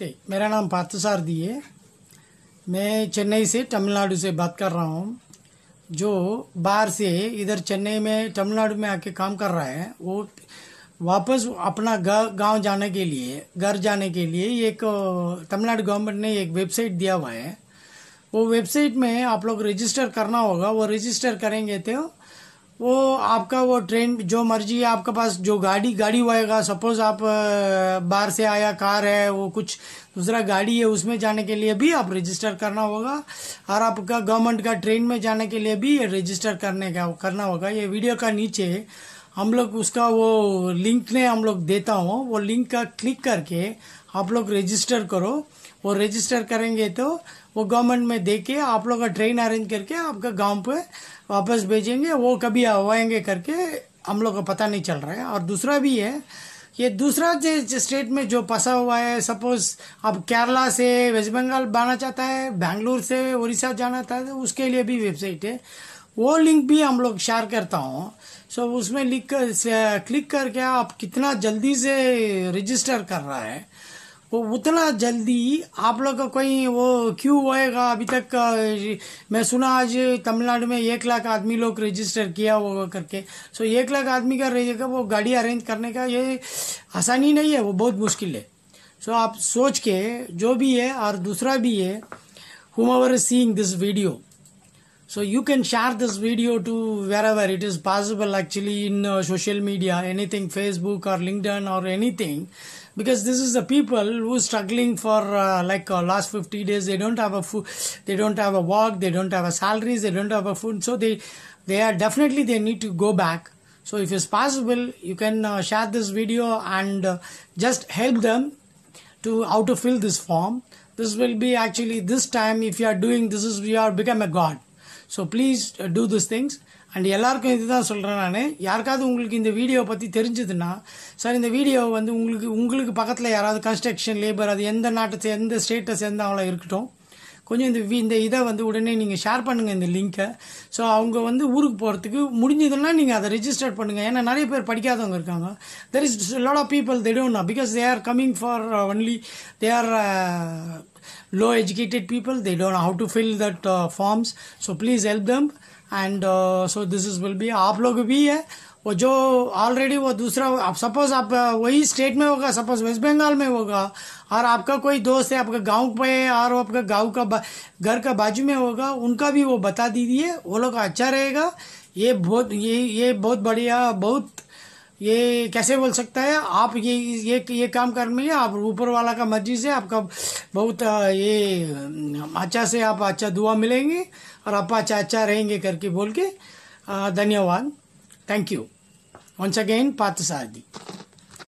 नमस्ते मेरा नाम सारदी है मैं चेन्नई से तमिलनाडु से बात कर रहा हूँ जो बाहर से इधर चेन्नई में तमिलनाडु में आके काम कर रहा है वो वापस अपना गांव जाने के लिए घर जाने के लिए एक तमिलनाडु गवर्नमेंट ने एक वेबसाइट दिया हुआ है वो वेबसाइट में आप लोग रजिस्टर करना होगा वो रजिस्टर करेंगे तो वो आपका वो ट्रेन जो मर्जी है आपके पास जो गाड़ी गाड़ी होएगा सपोज आप बाहर से आया कार है वो कुछ दूसरा गाड़ी है उसमें जाने के लिए भी आप रजिस्टर करना होगा और आपका गवर्नमेंट का ट्रेन में जाने के लिए भी ये रजिस्टर करने का करना होगा ये वीडियो का नीचे हम लोग उसका वो लिंक ने हम लोग देता हूँ वो लिंक का क्लिक करके आप लोग रजिस्टर करो वो रजिस्टर करेंगे तो वो गवर्नमेंट में देके आप लोग का ट्रेन अरेंज करके आपका गांव पे वापस भेजेंगे वो कभी आवाएंगे करके हम लोग को पता नहीं चल रहा है और दूसरा भी है ये दूसरा स्टेट में जो फंसा हुआ है सपोज आप केरला से वेस्ट बंगाल जाना चाहता है बैंगलोर से उड़ीसा जाना चाहता है तो उसके लिए भी वेबसाइट है वो लिंक भी हम लोग शेयर करता हूँ सो so, उसमें लिख कर क्लिक करके आप कितना जल्दी से रजिस्टर कर रहा है वो उतना जल्दी आप लोग का कोई वो क्यों होएगा अभी तक मैं सुना आज तमिलनाडु में एक लाख आदमी लोग रजिस्टर किया होगा करके सो एक लाख आदमी का रहेगा वो गाड़ी अरेंज करने का ये आसानी नहीं है वो बहुत मुश्किल है सो आप सोच के जो भी है और दूसरा भी है हुम seeing this video so you can share this video to wherever it is possible actually in uh, social media anything facebook or linkedin or anything because this is the people are struggling for uh, like uh, last 50 days they don't have a food they don't have a work they don't have a salaries they don't have a food so they they are definitely they need to go back so if it's possible you can uh, share this video and uh, just help them to how to fill this form this will be actually this time if you are doing this is you are become a god so please do this things and எல்லாருக்கும் இதுதான் சொல்கிறேன் நான் யாருக்காவது உங்களுக்கு இந்த வீடியோவை பற்றி தெரிஞ்சதுன்னா சார் இந்த வீடியோவை வந்து உங்களுக்கு உங்களுக்கு பக்கத்தில் யாராவது கன்ஸ்ட்ரக்ஷன் லேபர் அது எந்த நாட்டு எந்த ஸ்டேட்டஸ் எந்த இருக்கட்டும் கொஞ்சம் இந்த இந்த இதை வந்து உடனே நீங்கள் ஷேர் பண்ணுங்கள் இந்த லிங்க்கை ஸோ அவங்க வந்து ஊருக்கு போகிறதுக்கு முடிஞ்சதுன்னா நீங்கள் அதை ரிஜிஸ்டர் பண்ணுங்கள் ஏன்னா நிறைய பேர் படிக்காதவங்க இருக்காங்க there is lot of people they don't know because they are coming for only they are low educated people they don't how to fill that forms so please help them and so this is will be आप लोग भी है वो जो already वो दूसरा आप suppose आप uh, वही स्टेट में होगा सपोज वेस्ट बंगाल में होगा और आपका कोई दोस्त है आपका गांव पे और वो आपका गांव का घर का बाजू में होगा उनका भी वो बता दीजिए वो लोग अच्छा रहेगा ये बहुत ये ये बहुत बढ़िया बहुत ये कैसे बोल सकता है आप ये ये ये काम कर रही है आप ऊपर वाला का मर्जी से आपका बहुत ये अच्छा से आप अच्छा दुआ मिलेंगे और आप अच्छा अच्छा रहेंगे करके बोल के धन्यवाद थैंक यू वंस अगेन पात्र Patasadi.